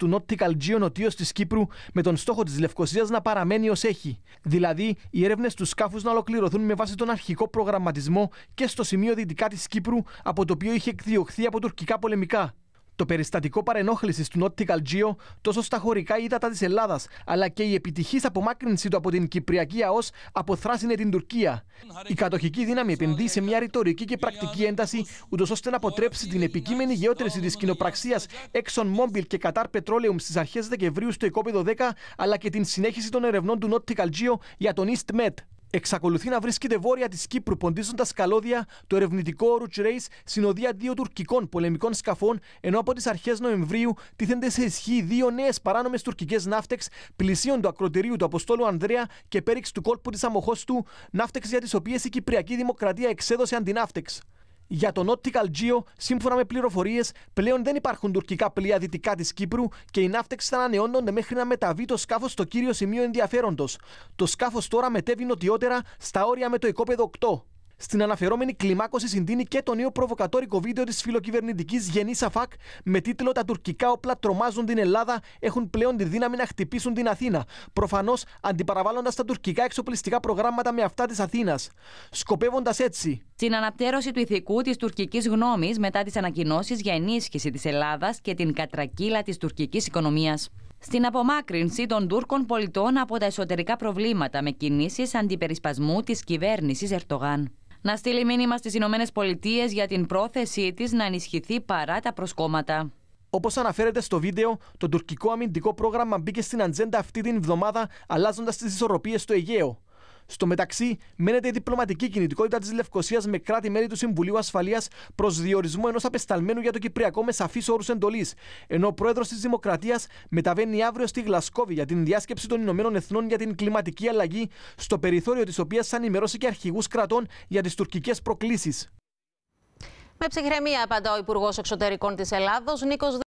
του Nautical Geo της Κύπρου με τον στόχο της Λευκοσίας να παραμένει ως έχει. Δηλαδή, οι έρευνες του σκάφους να ολοκληρωθούν με βάση τον αρχικό προγραμματισμό και στο σημείο δυτικά της Κύπρου από το οποίο είχε εκδιωχθεί από τουρκικά πολεμικά. Το περιστατικό παρενόχλησης του Νότια Τζίο τόσο στα χωρικά ύδατα της Ελλάδας, αλλά και η επιτυχής απομάκρυνση του από την Κυπριακή ΑΟΣ αποθράσινε την Τουρκία. Η κατοχική δύναμη επενδύει σε μια ρητορική και πρακτική ένταση, ούτως ώστε να αποτρέψει την επικείμενη γεώτρηση της κοινοπραξίας Exxon Mobil και Qatar Petroleum στις αρχές Δεκεμβρίου στο οικόπεδο 10, αλλά και την συνέχιση των ερευνών του Νότια Τζίο για τον EastMed εξακολουθεί να βρίσκεται βόρεια της Κύπρου, ποντίζοντας καλώδια το ερευνητικό Ρουτ Ρέι, συνοδεία δύο τουρκικών πολεμικών σκαφών, ενώ από τις αρχές Νοεμβρίου τίθενται σε ισχύ δύο νέες παράνομες τουρκικές ναύτεξ πλησίων του ακροτηρίου του Αποστόλου Ανδρέα και πέριξ του κόλπου της Αμοχώστου του, ναύτεξ για τις οποίες η Κυπριακή Δημοκρατία εξέδωσε αντιναύτεξ για τον Nautical Geo, σύμφωνα με πληροφορίες, πλέον δεν υπάρχουν τουρκικά πλοία δυτικά της Κύπρου και οι ναύτεξ θα ανανεώνονται μέχρι να μεταβεί το σκάφος στο κύριο σημείο ενδιαφέροντος. Το σκάφος τώρα μετέβει νοτιότερα στα όρια με το οικόπεδο 8. Στην αναφερόμενη κλιμάκωση συντείνει και το νέο προβοκατόρικο βίντεο της φιλοκυβερνητικής Γενής ΑΦΑΚ με τίτλο Τα τουρκικά όπλα τρομάζουν την Ελλάδα, έχουν πλέον τη δύναμη να χτυπήσουν την Αθήνα. Προφανώς αντιπαραβάλλοντας τα τουρκικά εξοπλιστικά προγράμματα με αυτά της Αθήνας. Σκοπεύοντας έτσι. Στην αναπτέρωση του ηθικού της τουρκικής γνώμης μετά τις ανακοινώσεις για ενίσχυση της Ελλάδας και την κατρακύλα της τουρκικής οικονομίας. Στην απομάκρυνση των Τούρκων πολιτών από τα εσωτερικά προβλήματα με κινήσεις αντιπερισπασμού της κυβέρνησης Ερτογάν να στείλει μήνυμα στις ΗΠΑ για την πρόθεσή της να ενισχυθεί παρά τα προσκόμματα. Όπως αναφέρεται στο βίντεο, το τουρκικό αμυντικό πρόγραμμα μπήκε στην ατζέντα αυτή την εβδομάδα, αλλάζοντας τις ισορροπίες στο Αιγαίο. Στο μεταξύ, μένεται η διπλωματική κινητικότητα της Λευκοσίας με κράτη-μέλη του Συμβουλίου Ασφαλείας προς διορισμό ενός απεσταλμένου για το Κυπριακό με σαφείς όρους εντολής. Ενώ ο πρόεδρος της Δημοκρατίας μεταβαίνει αύριο στη Γλασκόβη για την διάσκεψη των Ηνωμένων Εθνών για την κλιματική αλλαγή, στο περιθώριο της οποίας ενημερώσει και αρχηγούς κρατών για τις τουρκικές προκλήσεις. Με ψυχραιμία απαντά ο Υπουργός Εξωτερικών της Ελλάδος, Νίκος